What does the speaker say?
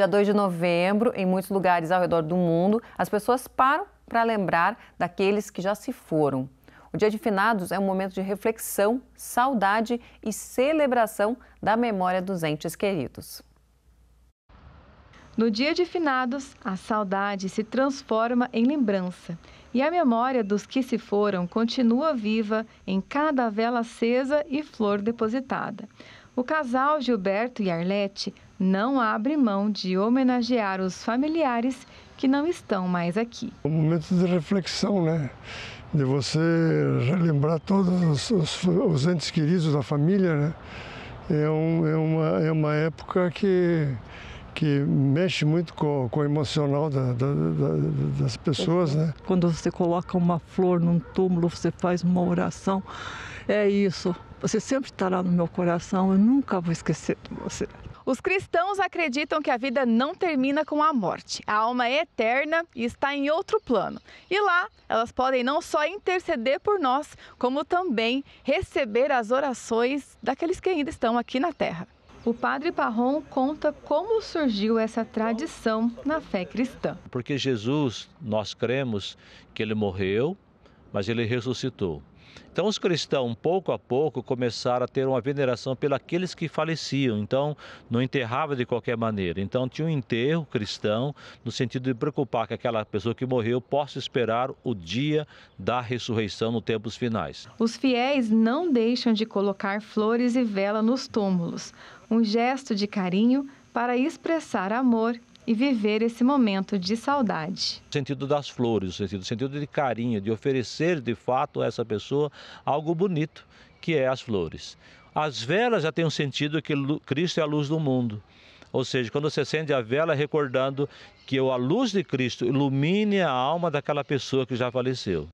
Dia 2 de novembro, em muitos lugares ao redor do mundo, as pessoas param para lembrar daqueles que já se foram. O Dia de Finados é um momento de reflexão, saudade e celebração da memória dos entes queridos. No Dia de Finados, a saudade se transforma em lembrança e a memória dos que se foram continua viva em cada vela acesa e flor depositada. O casal Gilberto e Arlete não abre mão de homenagear os familiares que não estão mais aqui. É um momento de reflexão, né? De você relembrar todos os, os, os entes queridos da família, né? É, um, é, uma, é uma época que, que mexe muito com, com o emocional da, da, da, das pessoas, né? Quando você coloca uma flor num túmulo, você faz uma oração, é isso. Você sempre estará no meu coração, eu nunca vou esquecer de você. Os cristãos acreditam que a vida não termina com a morte. A alma é eterna e está em outro plano. E lá, elas podem não só interceder por nós, como também receber as orações daqueles que ainda estão aqui na terra. O padre Parron conta como surgiu essa tradição na fé cristã. Porque Jesus, nós cremos que ele morreu, mas ele ressuscitou. Então, os cristãos, pouco a pouco, começaram a ter uma veneração pelos que faleciam. Então, não enterrava de qualquer maneira. Então, tinha um enterro cristão, no sentido de preocupar que aquela pessoa que morreu possa esperar o dia da ressurreição no tempos finais. Os fiéis não deixam de colocar flores e vela nos túmulos um gesto de carinho para expressar amor e viver esse momento de saudade. O sentido das flores, o sentido, o sentido de carinho, de oferecer de fato a essa pessoa algo bonito, que é as flores. As velas já têm um sentido que Cristo é a luz do mundo. Ou seja, quando você acende a vela, recordando que a luz de Cristo ilumine a alma daquela pessoa que já faleceu.